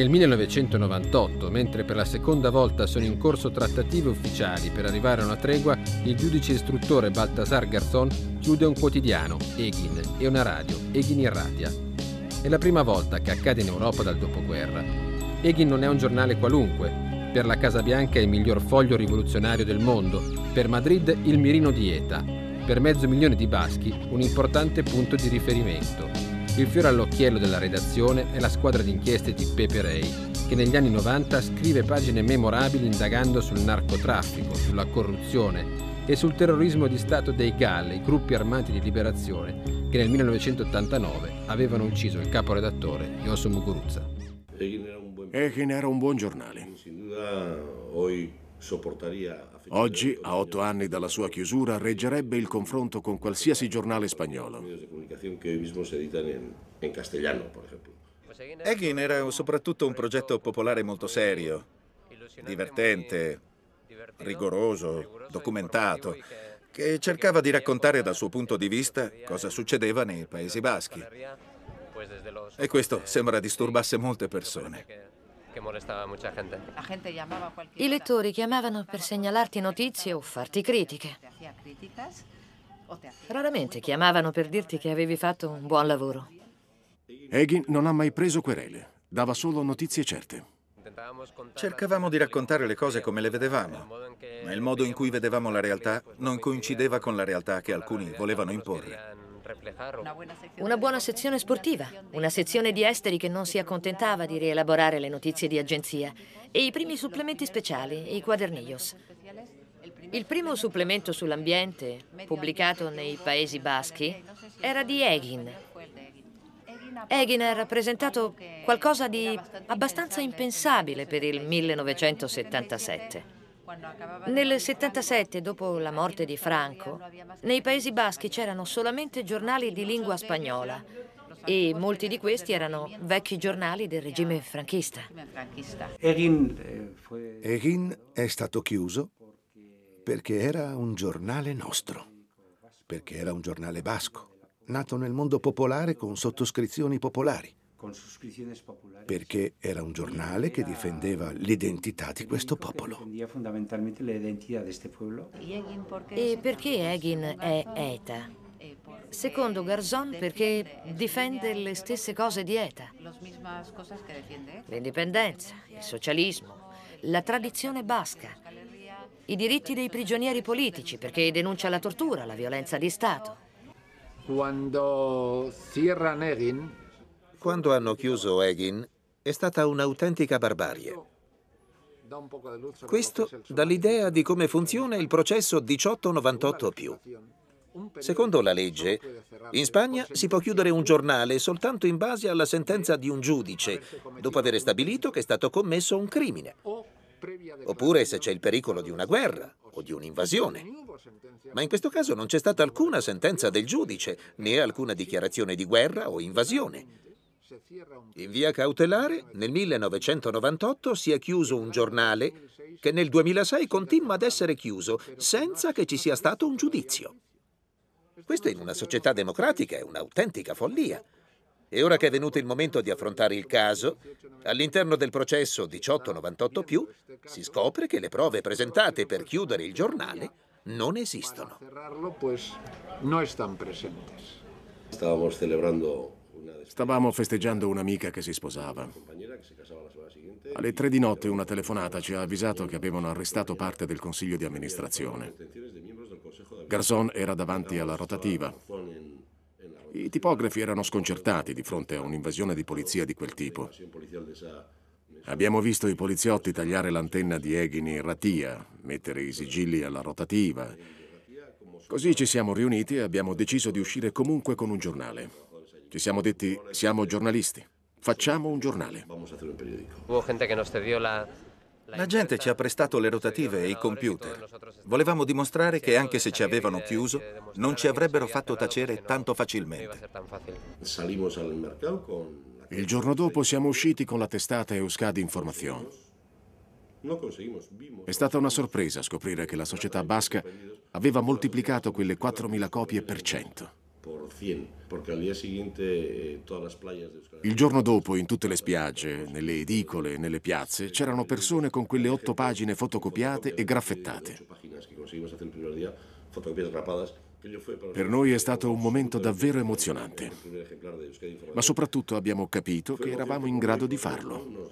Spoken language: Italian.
Nel 1998, mentre per la seconda volta sono in corso trattative ufficiali per arrivare a una tregua, il giudice istruttore Baltasar Garzon chiude un quotidiano, Egin, e una radio, Egin Irradia. È la prima volta che accade in Europa dal dopoguerra. Egin non è un giornale qualunque. Per la Casa Bianca è il miglior foglio rivoluzionario del mondo, per Madrid il mirino di ETA, per mezzo milione di baschi un importante punto di riferimento. Il fiore all'occhiello della redazione è la squadra d'inchieste di Pepe Rey, che negli anni 90 scrive pagine memorabili indagando sul narcotraffico, sulla corruzione e sul terrorismo di Stato dei GAL, i gruppi armati di liberazione, che nel 1989 avevano ucciso il caporedattore Yosu Muguruza. Ekin era un buon giornale. oggi sopportaria Oggi, a otto anni dalla sua chiusura, reggerebbe il confronto con qualsiasi giornale spagnolo. Egin era soprattutto un progetto popolare molto serio, divertente, rigoroso, documentato, che cercava di raccontare dal suo punto di vista cosa succedeva nei Paesi Baschi. E questo sembra disturbasse molte persone que molestaba a gente. I lettori chiamavano per segnalarti notizie o farti critiche. Raramente chiamavano per dirti che avevi fatto un buon lavoro. Egin non ha mai preso querele, dava solo notizie certe. Cercavamo di raccontare le cose come le vedevamo, ma il modo in cui vedevamo la realtà non coincideva con la realtà che alcuni volevano imporre. Una buona sezione sportiva, una sezione di esteri che non si accontentava di rielaborare le notizie di agenzia e i primi supplementi speciali, i quadernillos. Il primo supplemento sull'ambiente, pubblicato nei Paesi Baschi, era di Egin. Egin ha rappresentato qualcosa di abbastanza impensabile per il 1977. Nel 77, dopo la morte di Franco, nei Paesi Baschi c'erano solamente giornali di lingua spagnola e molti di questi erano vecchi giornali del regime franchista. Erin eh, è stato chiuso perché era un giornale nostro, perché era un giornale basco, nato nel mondo popolare con sottoscrizioni popolari perché era un giornale che difendeva l'identità di questo popolo. E perché Egin è ETA? Secondo Garzon perché difende le stesse cose di ETA. L'indipendenza, il socialismo, la tradizione basca, i diritti dei prigionieri politici perché denuncia la tortura, la violenza di Stato. Quando Sierra Negin quando hanno chiuso Egin è stata un'autentica barbarie. Questo dà l'idea di come funziona il processo 1898 Secondo la legge, in Spagna si può chiudere un giornale soltanto in base alla sentenza di un giudice, dopo aver stabilito che è stato commesso un crimine, oppure se c'è il pericolo di una guerra o di un'invasione. Ma in questo caso non c'è stata alcuna sentenza del giudice, né alcuna dichiarazione di guerra o invasione. In via cautelare, nel 1998 si è chiuso un giornale che nel 2006 continua ad essere chiuso senza che ci sia stato un giudizio. Questo in una società democratica è un'autentica follia. E ora che è venuto il momento di affrontare il caso, all'interno del processo 1898 più si scopre che le prove presentate per chiudere il giornale non esistono. Stavamo celebrando Stavamo festeggiando un'amica che si sposava. Alle tre di notte una telefonata ci ha avvisato che avevano arrestato parte del consiglio di amministrazione. Garzon era davanti alla rotativa. I tipografi erano sconcertati di fronte a un'invasione di polizia di quel tipo. Abbiamo visto i poliziotti tagliare l'antenna di Egini in ratia, mettere i sigilli alla rotativa. Così ci siamo riuniti e abbiamo deciso di uscire comunque con un giornale. Ci siamo detti, siamo giornalisti, facciamo un giornale. La gente ci ha prestato le rotative e i computer. Volevamo dimostrare che anche se ci avevano chiuso, non ci avrebbero fatto tacere tanto facilmente. Il giorno dopo siamo usciti con la testata Euskadi Informazione. È stata una sorpresa scoprire che la società basca aveva moltiplicato quelle 4.000 copie per cento perché al siguiente eh, tutte le playas Il giorno dopo in tutte le spiagge, nelle edicole, nelle piazze, c'erano persone con quelle otto pagine fotocopiate e graffettate. Per noi è stato un momento davvero emozionante, ma soprattutto abbiamo capito che eravamo in grado di farlo.